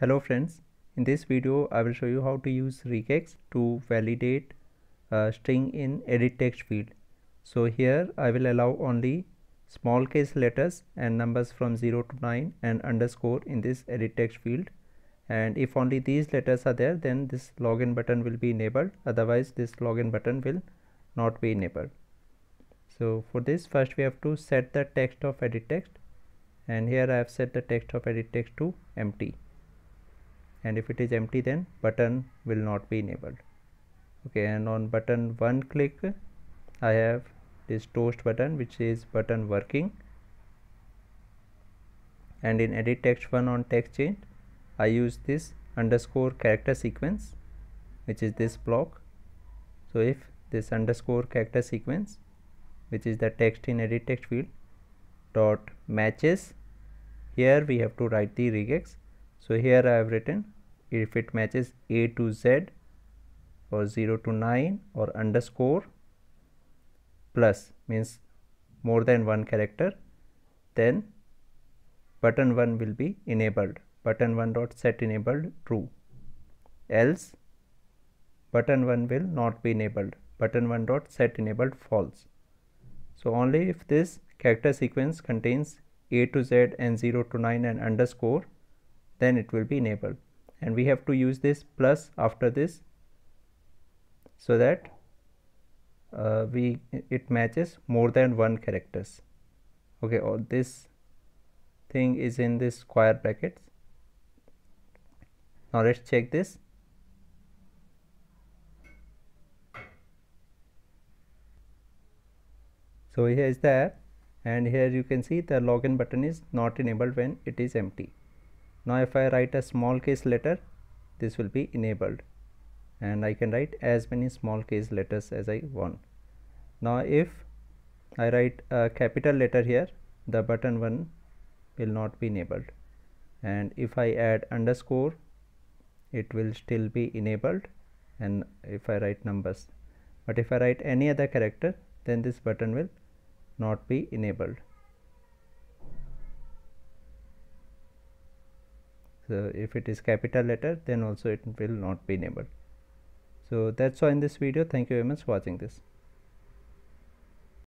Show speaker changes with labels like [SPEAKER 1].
[SPEAKER 1] Hello friends, in this video I will show you how to use regex to validate a string in edit text field. So here I will allow only small case letters and numbers from 0 to 9 and underscore in this edit text field and if only these letters are there then this login button will be enabled otherwise this login button will not be enabled. So for this first we have to set the text of edit text and here I have set the text of edit text to empty and if it is empty then button will not be enabled okay and on button one click I have this toast button which is button working and in edit text one on text change I use this underscore character sequence which is this block so if this underscore character sequence which is the text in edit text field dot matches here we have to write the regex so here I have written if it matches A to Z or 0 to 9 or underscore plus means more than one character then button 1 will be enabled button 1 dot set enabled true else button 1 will not be enabled button 1 dot set enabled false so only if this character sequence contains a to z and 0 to 9 and underscore then it will be enabled and we have to use this plus after this so that uh, we it matches more than one characters okay or this thing is in this square brackets now let's check this so here is the and here you can see the login button is not enabled when it is empty now if I write a small case letter this will be enabled and I can write as many small case letters as I want. Now if I write a capital letter here the button one will not be enabled and if I add underscore it will still be enabled and if I write numbers but if I write any other character then this button will not be enabled. so if it is capital letter then also it will not be enabled so that's all in this video thank you very much for watching this